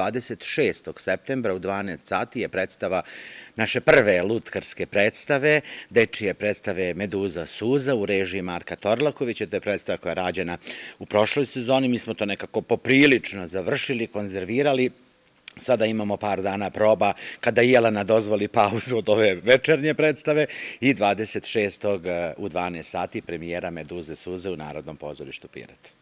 26. septembra u 12 sati je predstava naše prve lutkarske predstave, dečije predstave Meduza Suza u režiji Marka Torlakovića, to je predstava koja je rađena u prošloj sezoni, mi smo to nekako poprilično završili, konzervirali, Sada imamo par dana proba kada Jelana dozvoli pauzu od ove večernje predstave i 26. Eh, u 12 sati premijera Meduze Suze u Narodnom pozorištu Pirata.